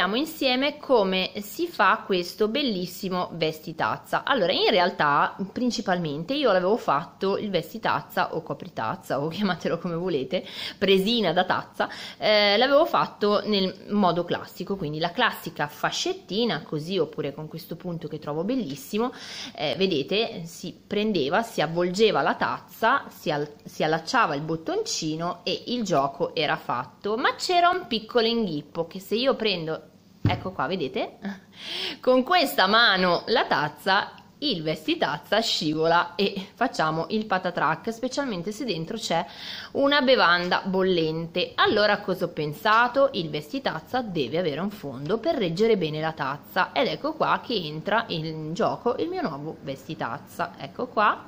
vediamo insieme come si fa questo bellissimo vestitazza. Allora, in realtà, principalmente io l'avevo fatto il vestitazza o copritazza o chiamatelo come volete, presina da tazza, eh, l'avevo fatto nel modo classico, quindi la classica fascettina così oppure con questo punto che trovo bellissimo, eh, vedete, si prendeva, si avvolgeva la tazza, si, al- si allacciava il bottoncino e il gioco era fatto, ma c'era un piccolo inghippo che se io prendo ecco qua, vedete? Con questa mano la tazza, il vestitazza scivola e facciamo il patatrack, specialmente se dentro c'è una bevanda bollente. Allora cosa ho pensato? Il vestitazza deve avere un fondo per reggere bene la tazza ed ecco qua che entra in gioco il mio nuovo vestitazza, ecco qua.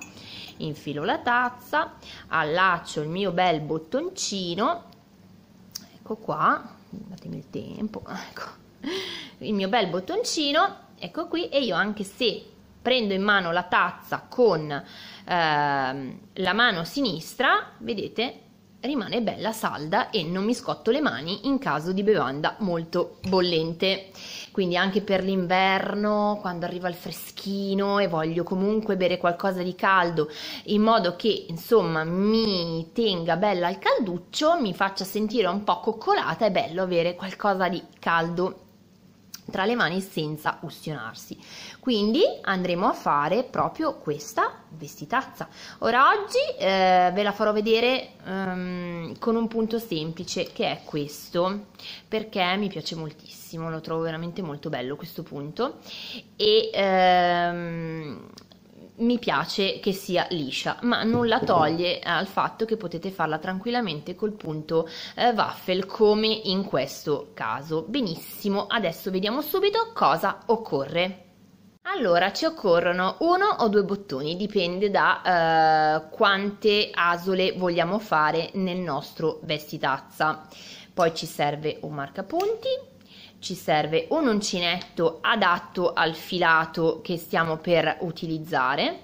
Infilo la tazza, allaccio il mio bel bottoncino, ecco qua, datemi il tempo, ecco il mio bel bottoncino, ecco qui, e io anche se prendo in mano la tazza con eh, la mano sinistra, vedete, rimane bella salda e non mi scotto le mani in caso di bevanda molto bollente. Quindi anche per l'inverno, quando arriva il freschino e voglio comunque bere qualcosa di caldo, in modo che insomma mi tenga bella al calduccio, mi faccia sentire un po' coccolata, è bello avere qualcosa di caldo tra le mani senza ustionarsi. Quindi andremo a fare proprio questa vestitazza. Ora oggi eh, ve la farò vedere um, con un punto semplice che è questo, perché mi piace moltissimo, lo trovo veramente molto bello questo punto e ehm, mi piace che sia liscia, ma nulla toglie eh, al fatto che potete farla tranquillamente col punto eh, waffle come in questo caso. Benissimo, adesso vediamo subito cosa occorre. Allora, ci occorrono uno o due bottoni, dipende da eh, quante asole vogliamo fare nel nostro vestitazza. Poi ci serve un marcapunti ci serve un uncinetto adatto al filato che stiamo per utilizzare,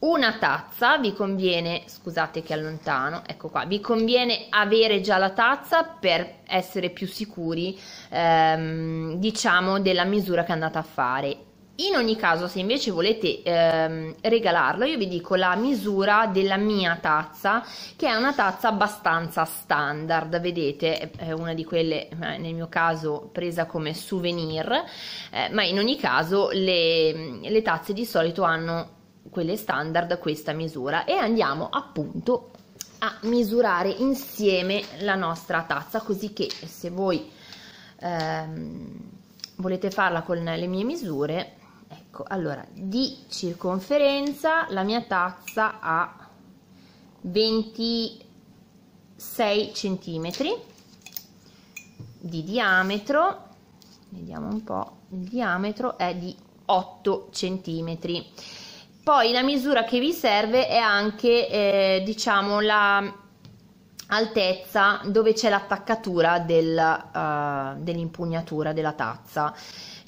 una tazza, vi conviene, scusate che allontano, ecco qua, vi conviene avere già la tazza per essere più sicuri, ehm, diciamo, della misura che andate a fare in ogni caso, se invece volete ehm, regalarlo, io vi dico la misura della mia tazza, che è una tazza abbastanza standard, vedete, è una di quelle, nel mio caso, presa come souvenir, eh, ma in ogni caso le, le tazze di solito hanno quelle standard questa misura e andiamo appunto a misurare insieme la nostra tazza, così che se voi... Ehm, volete farla con le mie misure ecco allora di circonferenza la mia tazza ha 26 centimetri di diametro vediamo un po' il diametro è di 8 centimetri poi la misura che vi serve è anche eh, diciamo la altezza dove c'è l'attaccatura eh, dell'impugnatura uh, dell della tazza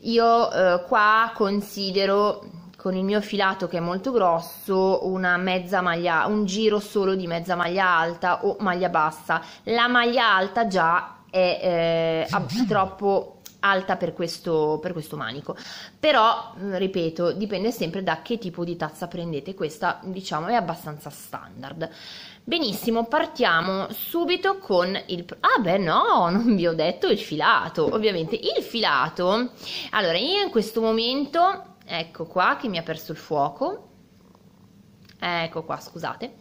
io eh, qua considero con il mio filato che è molto grosso una mezza maglia, un giro solo di mezza maglia alta o maglia bassa. La maglia alta già è eh, troppo alta per questo, per questo manico però mm, ripeto dipende sempre da che tipo di tazza prendete questa diciamo è abbastanza standard benissimo partiamo subito con il ah beh no non vi ho detto il filato ovviamente il filato allora io in questo momento ecco qua che mi ha perso il fuoco ecco qua scusate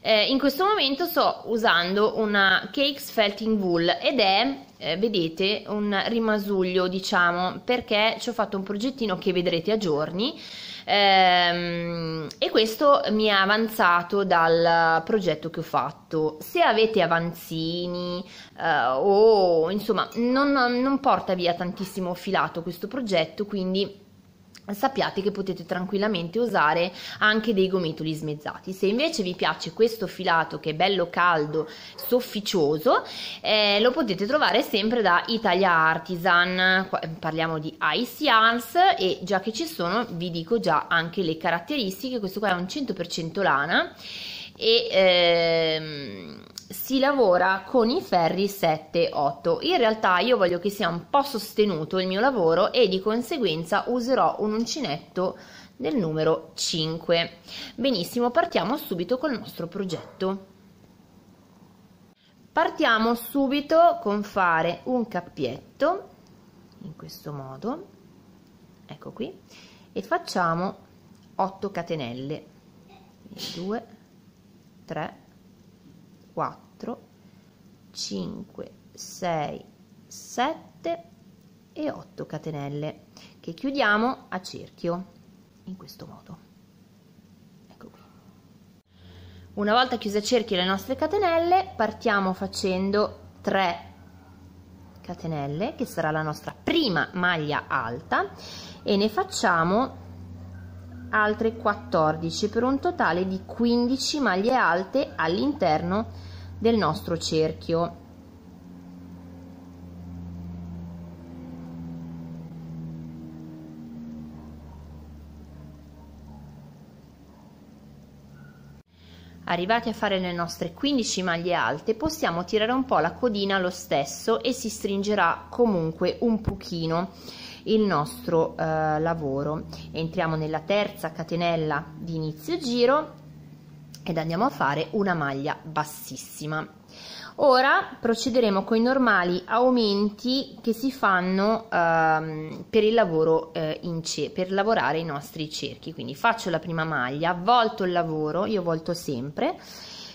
eh, in questo momento sto usando una Cakes Felt in Wool ed è, eh, vedete, un rimasuglio diciamo perché ci ho fatto un progettino che vedrete a giorni ehm, e questo mi è avanzato dal progetto che ho fatto. Se avete avanzini eh, o insomma non, non porta via tantissimo filato questo progetto quindi sappiate che potete tranquillamente usare anche dei gomitoli smezzati se invece vi piace questo filato che è bello caldo sofficioso eh, lo potete trovare sempre da Italia Artisan eh, parliamo di Ice Yarns e già che ci sono vi dico già anche le caratteristiche questo qua è un 100% lana e ehm, si lavora con i ferri 7 8 in realtà io voglio che sia un po' sostenuto il mio lavoro e di conseguenza userò un uncinetto del numero 5 benissimo partiamo subito col nostro progetto partiamo subito con fare un cappietto in questo modo ecco qui e facciamo 8 catenelle 2 3 4, 5, 6, 7 e 8 catenelle che chiudiamo a cerchio in questo modo. Ecco Una volta chiuse a cerchio le nostre catenelle, partiamo facendo 3 catenelle che sarà la nostra prima maglia alta e ne facciamo altre 14 per un totale di 15 maglie alte all'interno del nostro cerchio Arrivati a fare le nostre 15 maglie alte possiamo tirare un po' la codina lo stesso e si stringerà comunque un pochino il nostro eh, lavoro. Entriamo nella terza catenella di inizio giro ed andiamo a fare una maglia bassissima. Ora procederemo con i normali aumenti che si fanno ehm, per il lavoro eh, in per lavorare i nostri cerchi. Quindi faccio la prima maglia, volto il lavoro, io volto sempre,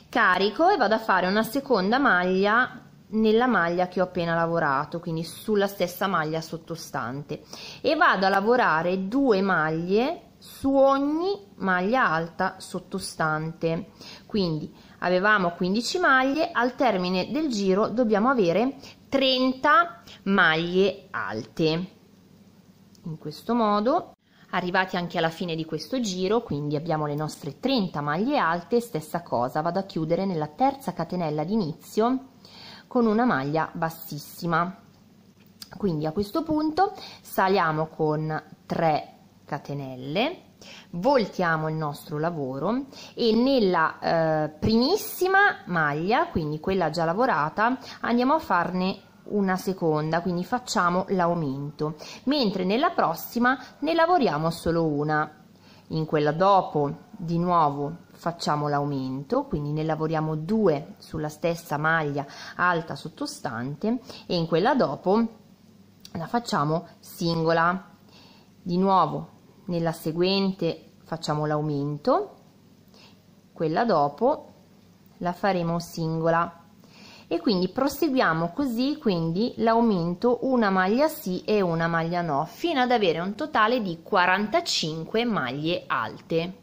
carico e vado a fare una seconda maglia nella maglia che ho appena lavorato, quindi sulla stessa maglia sottostante e vado a lavorare due maglie su ogni maglia alta sottostante. Quindi avevamo 15 maglie, al termine del giro dobbiamo avere 30 maglie alte. In questo modo arrivati anche alla fine di questo giro, quindi abbiamo le nostre 30 maglie alte, stessa cosa, vado a chiudere nella terza catenella d'inizio con una maglia bassissima. Quindi a questo punto saliamo con 3 catenelle voltiamo il nostro lavoro e nella eh, primissima maglia quindi quella già lavorata andiamo a farne una seconda quindi facciamo l'aumento mentre nella prossima ne lavoriamo solo una in quella dopo di nuovo facciamo l'aumento quindi ne lavoriamo due sulla stessa maglia alta sottostante e in quella dopo la facciamo singola di nuovo nella seguente facciamo l'aumento quella dopo la faremo singola e quindi proseguiamo così quindi l'aumento una maglia sì e una maglia no fino ad avere un totale di 45 maglie alte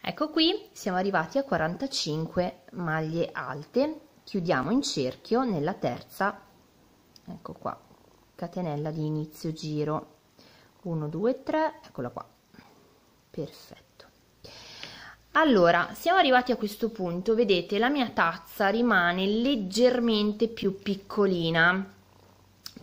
ecco qui siamo arrivati a 45 maglie alte chiudiamo in cerchio nella terza ecco qua catenella di inizio giro 1 2 3 eccola qua perfetto allora siamo arrivati a questo punto vedete la mia tazza rimane leggermente più piccolina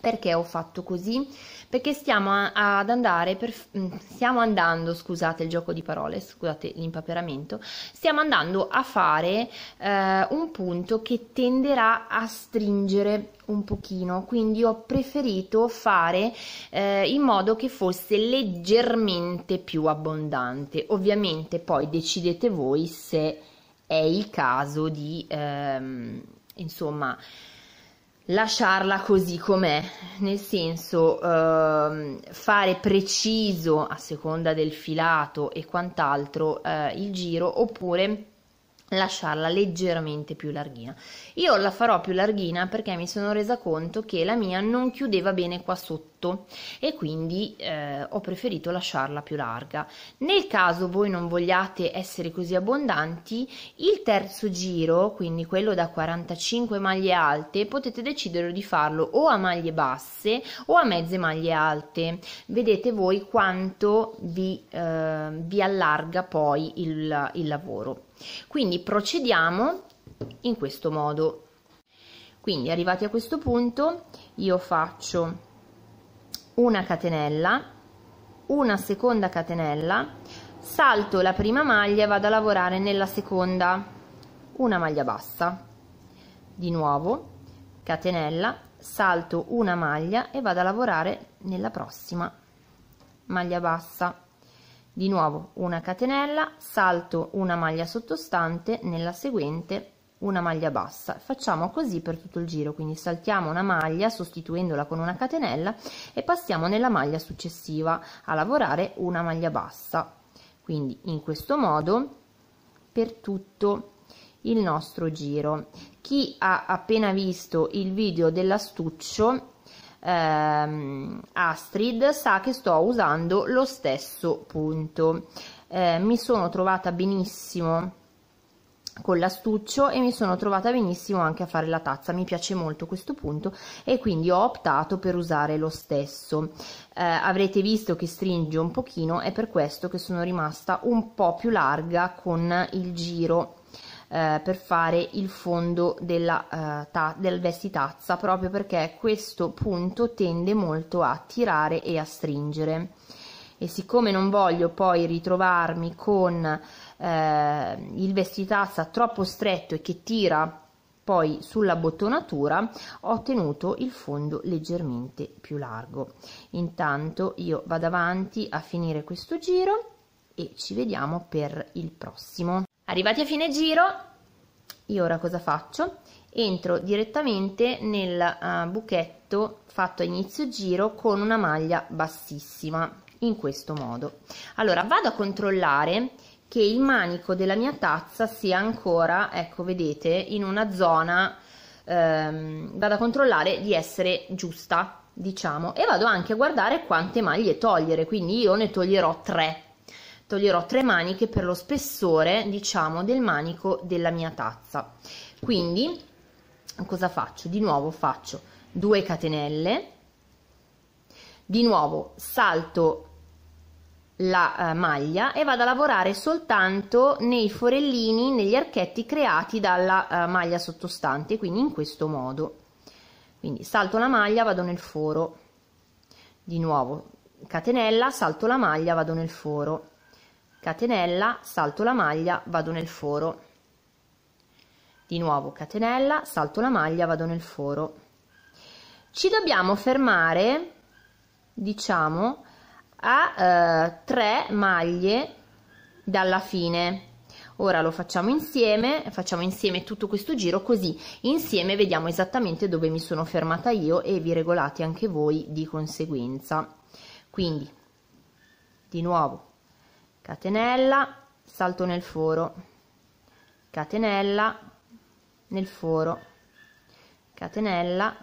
perché ho fatto così perché stiamo a, ad andare per, mm, stiamo andando, scusate il gioco di parole, scusate l'impaperamento, stiamo andando a fare eh, un punto che tenderà a stringere un pochino, quindi ho preferito fare eh, in modo che fosse leggermente più abbondante. Ovviamente poi decidete voi se è il caso di ehm, insomma lasciarla così com'è, nel senso eh, fare preciso a seconda del filato e quant'altro eh, il giro oppure lasciarla leggermente più larghina. Io la farò più larghina perché mi sono resa conto che la mia non chiudeva bene qua sotto sotto e quindi eh, ho preferito lasciarla più larga. Nel caso voi non vogliate essere così abbondanti, il terzo giro, quindi quello da 45 maglie alte, potete decidere di farlo o a maglie basse o a mezze maglie alte. Vedete voi quanto vi, eh, vi allarga poi il, il lavoro. Quindi procediamo in questo modo. Quindi arrivati a questo punto io faccio una catenella, una seconda catenella, salto la prima maglia e vado a lavorare nella seconda, una maglia bassa, di nuovo catenella, salto una maglia e vado a lavorare nella prossima maglia bassa, di nuovo una catenella, salto una maglia sottostante nella seguente una maglia bassa facciamo così per tutto il giro quindi saltiamo una maglia sostituendola con una catenella e passiamo nella maglia successiva a lavorare una maglia bassa quindi in questo modo per tutto il nostro giro chi ha appena visto il video dell'astuccio ehm, Astrid sa che sto usando lo stesso punto eh, mi sono trovata benissimo con l'astuccio e mi sono trovata benissimo anche a fare la tazza, mi piace molto questo punto e quindi ho optato per usare lo stesso. Eh, avrete visto che stringe un pochino, è per questo che sono rimasta un po' più larga con il giro eh, per fare il fondo della, eh, ta- del vestitazza proprio perché questo punto tende molto a tirare e a stringere e siccome non voglio poi ritrovarmi con eh, il vestitassa troppo stretto e che tira poi sulla bottonatura ho ottenuto il fondo leggermente più largo. Intanto io vado avanti a finire questo giro e ci vediamo per il prossimo. Arrivati a fine giro, io ora cosa faccio? Entro direttamente nel uh, buchetto fatto a inizio giro con una maglia bassissima in questo modo. Allora vado a controllare che il manico della mia tazza sia ancora, ecco vedete, in una zona, ehm, vado a controllare di essere giusta, diciamo, e vado anche a guardare quante maglie togliere, quindi io ne toglierò tre, toglierò tre maniche per lo spessore, diciamo, del manico della mia tazza. Quindi, cosa faccio? Di nuovo faccio 2 catenelle, di nuovo salto la eh, maglia e vado a lavorare soltanto nei forellini, negli archetti creati dalla eh, maglia sottostante, quindi in questo modo. Quindi salto la maglia, vado nel foro, di nuovo catenella, salto la maglia, vado nel foro, catenella, salto la maglia, vado nel foro, di nuovo catenella, salto la maglia, vado nel foro. Ci dobbiamo fermare, diciamo, a eh, 3 maglie dalla fine ora lo facciamo insieme facciamo insieme tutto questo giro così insieme vediamo esattamente dove mi sono fermata io e vi regolate anche voi di conseguenza quindi di nuovo catenella salto nel foro catenella nel foro catenella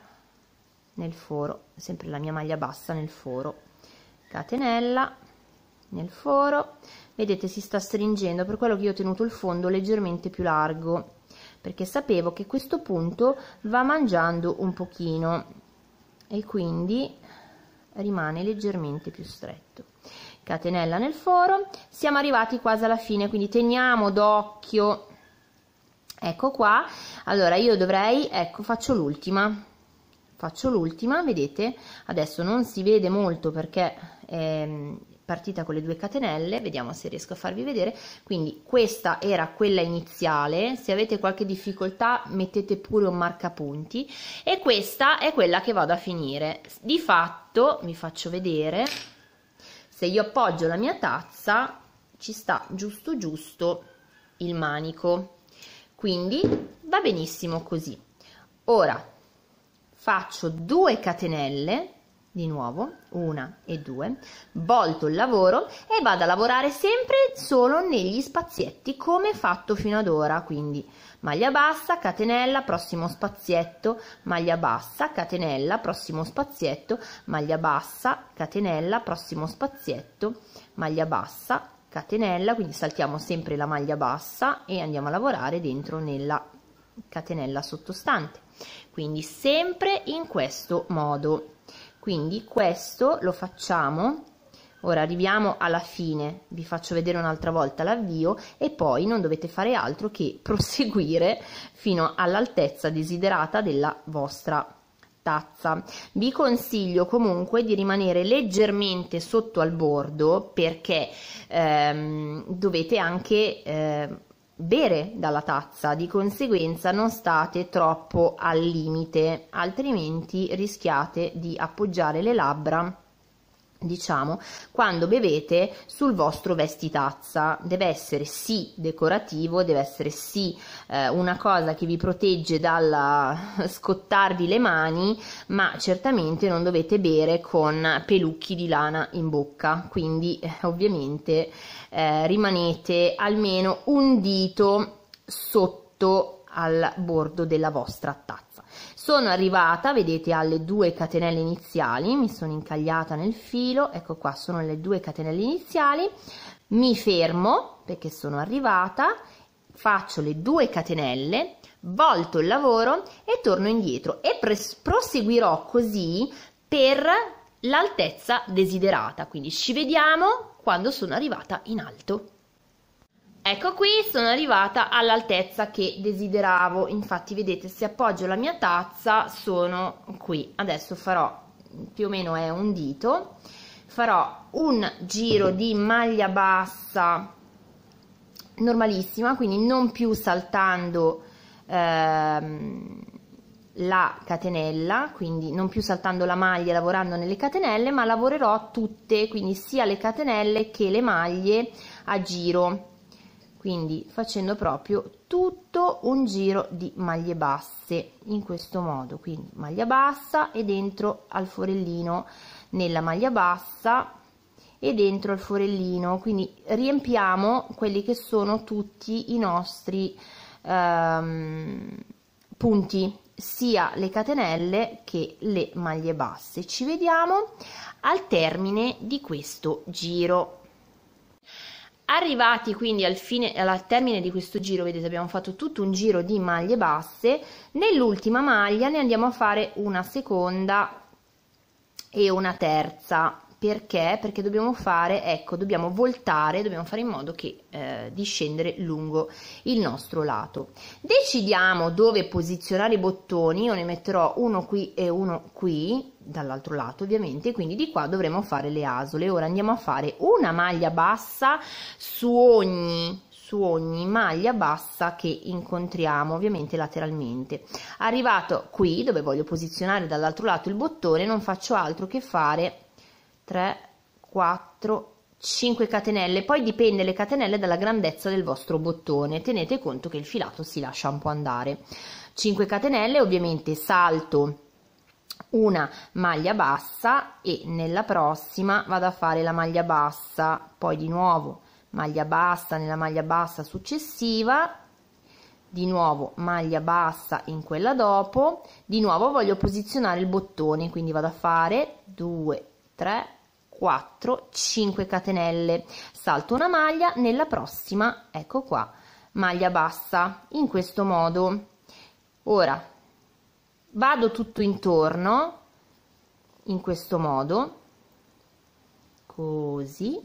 nel foro sempre la mia maglia bassa nel foro catenella nel foro vedete si sta stringendo per quello che io ho tenuto il fondo leggermente più largo perché sapevo che questo punto va mangiando un pochino e quindi rimane leggermente più stretto catenella nel foro siamo arrivati quasi alla fine quindi teniamo d'occhio ecco qua allora io dovrei ecco faccio l'ultima faccio l'ultima vedete adesso non si vede molto perché è mm, partita con le due catenelle vediamo se riesco a farvi vedere quindi questa era quella iniziale se avete qualche difficoltà mettete pure un marcapunti e questa è quella che vado a finire di fatto vi faccio vedere se io appoggio la mia tazza ci sta giusto giusto il manico quindi va benissimo così ora faccio 2 catenelle di nuovo una e due volto il lavoro e vado a lavorare sempre solo negli spazietti come fatto fino ad ora quindi maglia bassa catenella prossimo spazietto maglia bassa catenella prossimo spazietto maglia bassa catenella prossimo spazietto maglia bassa catenella quindi saltiamo sempre la maglia bassa e andiamo a lavorare dentro nella catenella sottostante quindi sempre in questo modo quindi questo lo facciamo ora arriviamo alla fine vi faccio vedere un'altra volta l'avvio e poi non dovete fare altro che proseguire fino all'altezza desiderata della vostra tazza vi consiglio comunque di rimanere leggermente sotto al bordo perché ehm, dovete anche eh, bere dalla tazza, di conseguenza non state troppo al limite, altrimenti rischiate di appoggiare le labbra diciamo, quando bevete sul vostro vestitazza. Deve essere sì decorativo, deve essere sì eh, una cosa che vi protegge dal eh, scottarvi le mani, ma certamente non dovete bere con pelucchi di lana in bocca, quindi eh, ovviamente eh, rimanete almeno un dito sotto al bordo della vostra tazza sono arrivata vedete alle due catenelle iniziali mi sono incagliata nel filo ecco qua sono le due catenelle iniziali mi fermo perché sono arrivata faccio le due catenelle volto il lavoro e torno indietro e proseguirò così per l'altezza desiderata quindi ci vediamo quando sono arrivata in alto Ecco qui sono arrivata all'altezza che desideravo, infatti vedete se appoggio la mia tazza sono qui, adesso farò più o meno è un dito, farò un giro di maglia bassa normalissima, quindi non più saltando ehm, la catenella, quindi non più saltando la maglia lavorando nelle catenelle, ma lavorerò tutte, quindi sia le catenelle che le maglie a giro quindi facendo proprio tutto un giro di maglie basse in questo modo quindi maglia bassa e dentro al forellino nella maglia bassa e dentro al forellino quindi riempiamo quelli che sono tutti i nostri ehm, punti sia le catenelle che le maglie basse ci vediamo al termine di questo giro Arrivati quindi al, fine, al termine di questo giro, vedete abbiamo fatto tutto un giro di maglie basse, nell'ultima maglia ne andiamo a fare una seconda e una terza, perché? Perché dobbiamo fare, ecco, dobbiamo voltare, dobbiamo fare in modo che eh, di scendere lungo il nostro lato. Decidiamo dove posizionare i bottoni, io ne metterò uno qui e uno qui, dall'altro lato ovviamente quindi di qua dovremo fare le asole ora andiamo a fare una maglia bassa su ogni su ogni maglia bassa che incontriamo ovviamente lateralmente arrivato qui dove voglio posizionare dall'altro lato il bottone non faccio altro che fare 3 4 5 catenelle poi dipende le catenelle dalla grandezza del vostro bottone tenete conto che il filato si lascia un po' andare 5 catenelle ovviamente salto una maglia bassa e nella prossima vado a fare la maglia bassa poi di nuovo maglia bassa nella maglia bassa successiva di nuovo maglia bassa in quella dopo di nuovo voglio posizionare il bottone quindi vado a fare 2 3 4 5 catenelle salto una maglia nella prossima ecco qua maglia bassa in questo modo ora vado tutto intorno in questo modo così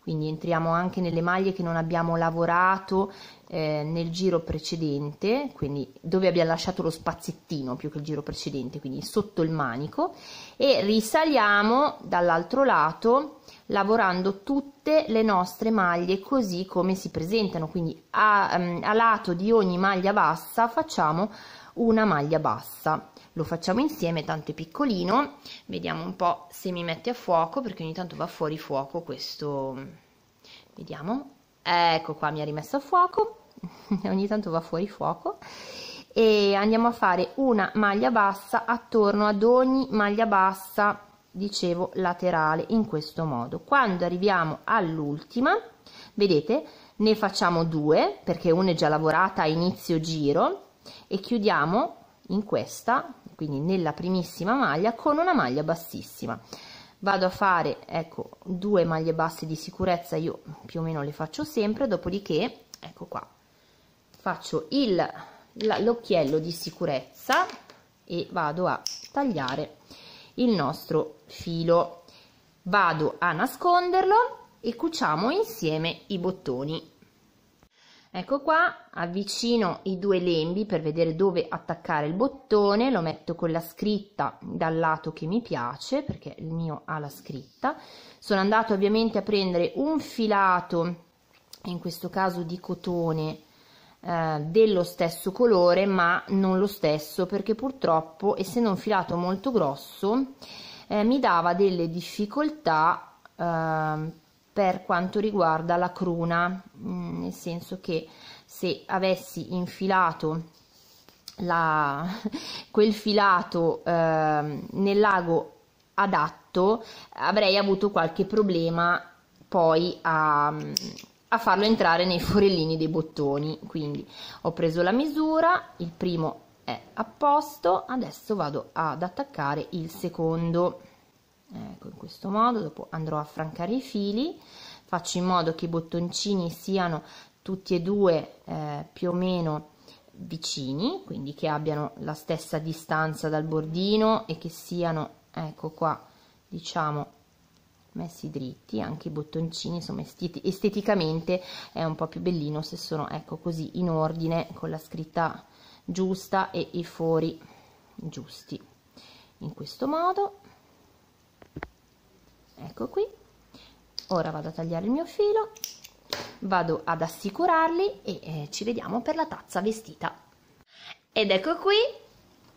quindi entriamo anche nelle maglie che non abbiamo lavorato eh, nel giro precedente quindi dove abbiamo lasciato lo spazzettino più che il giro precedente quindi sotto il manico e risaliamo dall'altro lato lavorando tutte le nostre maglie così come si presentano quindi a, mm, a lato di ogni maglia bassa facciamo una maglia bassa lo facciamo insieme tanto è piccolino vediamo un po se mi mette a fuoco perché ogni tanto va fuori fuoco questo vediamo ecco qua mi ha rimesso a fuoco ogni tanto va fuori fuoco e andiamo a fare una maglia bassa attorno ad ogni maglia bassa dicevo laterale in questo modo quando arriviamo all'ultima vedete ne facciamo due perché una è già lavorata a inizio giro e chiudiamo in questa quindi nella primissima maglia con una maglia bassissima vado a fare ecco due maglie basse di sicurezza io più o meno le faccio sempre dopodiché ecco qua faccio il l'occhiello di sicurezza e vado a tagliare il nostro filo vado a nasconderlo e cuciamo insieme i bottoni Ecco qua, avvicino i due lembi per vedere dove attaccare il bottone, lo metto con la scritta dal lato che mi piace, perché il mio ha la scritta. Sono andato ovviamente a prendere un filato, in questo caso di cotone, eh, dello stesso colore, ma non lo stesso, perché purtroppo, essendo un filato molto grosso, eh, mi dava delle difficoltà eh, per quanto riguarda la cruna mm, nel senso che se avessi infilato la, quel filato eh, nel lago adatto avrei avuto qualche problema poi a, a farlo entrare nei forellini dei bottoni quindi ho preso la misura il primo è a posto adesso vado ad attaccare il secondo ecco in questo modo dopo andrò a francare i fili faccio in modo che i bottoncini siano tutti e due eh, più o meno vicini quindi che abbiano la stessa distanza dal bordino e che siano ecco qua diciamo messi dritti anche i bottoncini insomma esteticamente è un po più bellino se sono ecco così in ordine con la scritta giusta e i fori giusti in questo modo ecco qui ora vado a tagliare il mio filo vado ad assicurarli e eh, ci vediamo per la tazza vestita ed ecco qui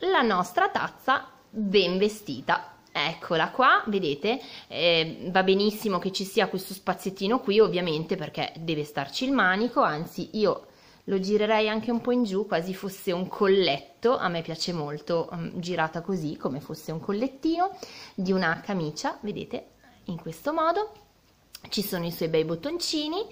la nostra tazza ben vestita Eccola qua, vedete, eh, va benissimo che ci sia questo spaziettino qui ovviamente perché deve starci il manico, anzi io lo girerei anche un po' in giù quasi fosse un colletto, a me piace molto um, girata così come fosse un collettino di una camicia, vedete, in questo modo, ci sono i suoi bei bottoncini,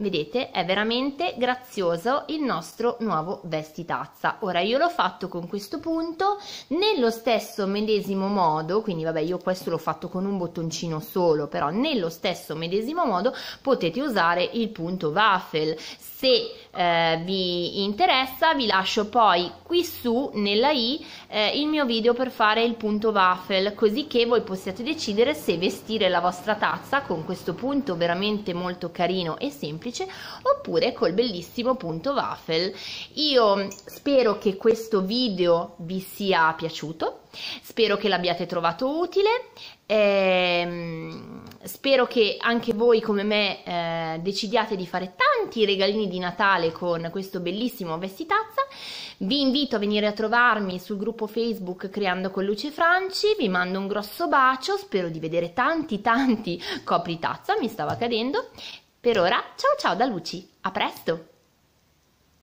vedete è veramente grazioso il nostro nuovo vestitazza ora io l'ho fatto con questo punto nello stesso medesimo modo quindi vabbè io questo l'ho fatto con un bottoncino solo però nello stesso medesimo modo potete usare il punto waffle se eh, vi interessa vi lascio poi qui su nella i eh, il mio video per fare il punto waffle così che voi possiate decidere se vestire la vostra tazza con questo punto veramente molto carino e semplice oppure col bellissimo punto waffle io spero che questo video vi sia piaciuto spero che l'abbiate trovato utile ehm spero che anche voi come me eh, decidiate di fare tanti regalini di Natale con questo bellissimo vestitazza. Vi invito a venire a trovarmi sul gruppo Facebook Creando con Luce Franci, vi mando un grosso bacio, spero di vedere tanti tanti copritazza, mi stava cadendo. Per ora, ciao ciao da Luci, a presto!